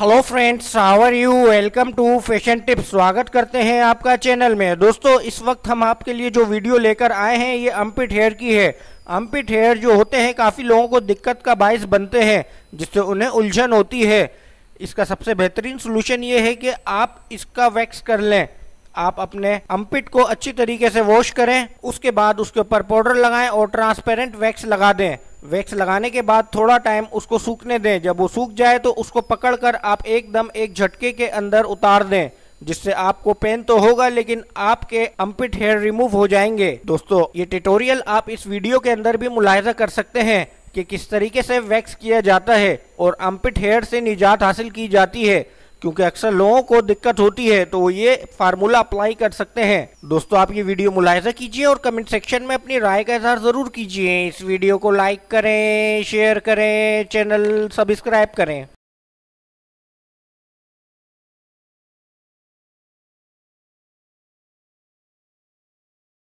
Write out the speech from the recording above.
hello friends how are you welcome to fashion tips स्वागत करते हैं आपका चैनल में दोस्तों इस वक्त हम आपके लिए जो वीडियो लेकर आए हैं ये अम्पिट हेयर की है अम्पिट हेयर जो होते हैं काफ़ी लोगों को दिक्कत का बायस बनते हैं जिससे उन्हें उलझन होती है इसका सबसे बेहतरीन सोल्यूशन ये है कि आप इसका वैक्स कर लें आप अपने अम्पिट को अच्छी तरीके से वॉश करें उसके बाद उसके ऊपर पाउडर लगाएं और ट्रांसपेरेंट वैक्स लगा दें वैक्स लगाने के बाद थोड़ा टाइम उसको सूखने दें जब वो सूख जाए तो उसको पकड़कर आप एकदम एक झटके के अंदर उतार दें जिससे आपको पेन तो होगा लेकिन आपके अम्पिट हेयर रिमूव हो जाएंगे दोस्तों ये ट्यूटोरियल आप इस वीडियो के अंदर भी मुलायजा कर सकते हैं कि किस तरीके से वैक्स किया जाता है और अम्पिट हेयर से निजात हासिल की जाती है क्योंकि अक्सर लोगों को दिक्कत होती है तो वो ये फार्मूला अप्लाई कर सकते हैं दोस्तों आप ये वीडियो मुलायजा कीजिए और कमेंट सेक्शन में अपनी राय का इजहार जरूर कीजिए इस वीडियो को लाइक करें शेयर करें चैनल सब्सक्राइब करें